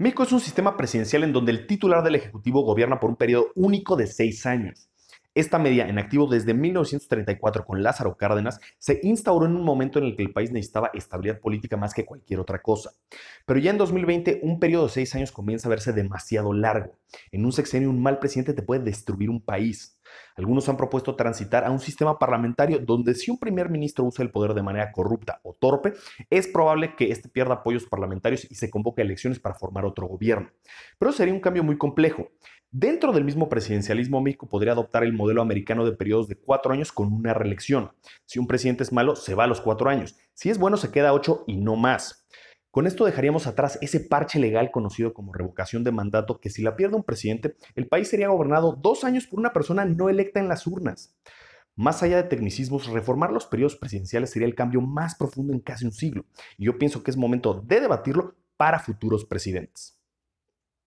México es un sistema presidencial en donde el titular del Ejecutivo gobierna por un periodo único de seis años. Esta media en activo desde 1934 con Lázaro Cárdenas se instauró en un momento en el que el país necesitaba estabilidad política más que cualquier otra cosa. Pero ya en 2020 un periodo de seis años comienza a verse demasiado largo. En un sexenio un mal presidente te puede destruir un país. Algunos han propuesto transitar a un sistema parlamentario donde si un primer ministro usa el poder de manera corrupta o torpe, es probable que éste pierda apoyos parlamentarios y se convoque a elecciones para formar otro gobierno. Pero sería un cambio muy complejo. Dentro del mismo presidencialismo, México podría adoptar el modelo americano de periodos de cuatro años con una reelección. Si un presidente es malo, se va a los cuatro años. Si es bueno, se queda ocho y no más. Con esto dejaríamos atrás ese parche legal conocido como revocación de mandato, que si la pierde un presidente, el país sería gobernado dos años por una persona no electa en las urnas. Más allá de tecnicismos, reformar los periodos presidenciales sería el cambio más profundo en casi un siglo, y yo pienso que es momento de debatirlo para futuros presidentes.